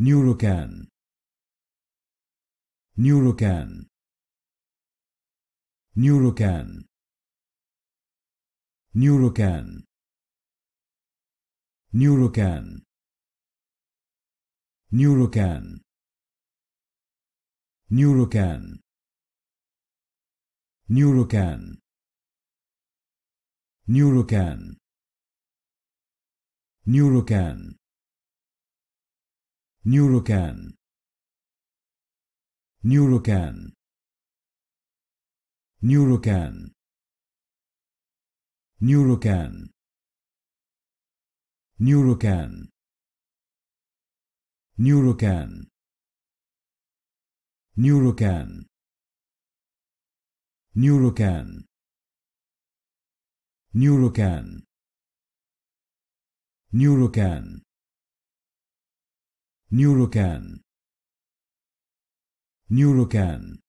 Neurocan Neurocan Neurocan Neurocan Neurocan Neurocan Neurocan Neurocan Neurocan Neurocan Neurocan Neurocan Neurocan Neurocan Neurocan Neurocan Neurocan Neurocan Neurocan Neurocan Neurocan Neurocan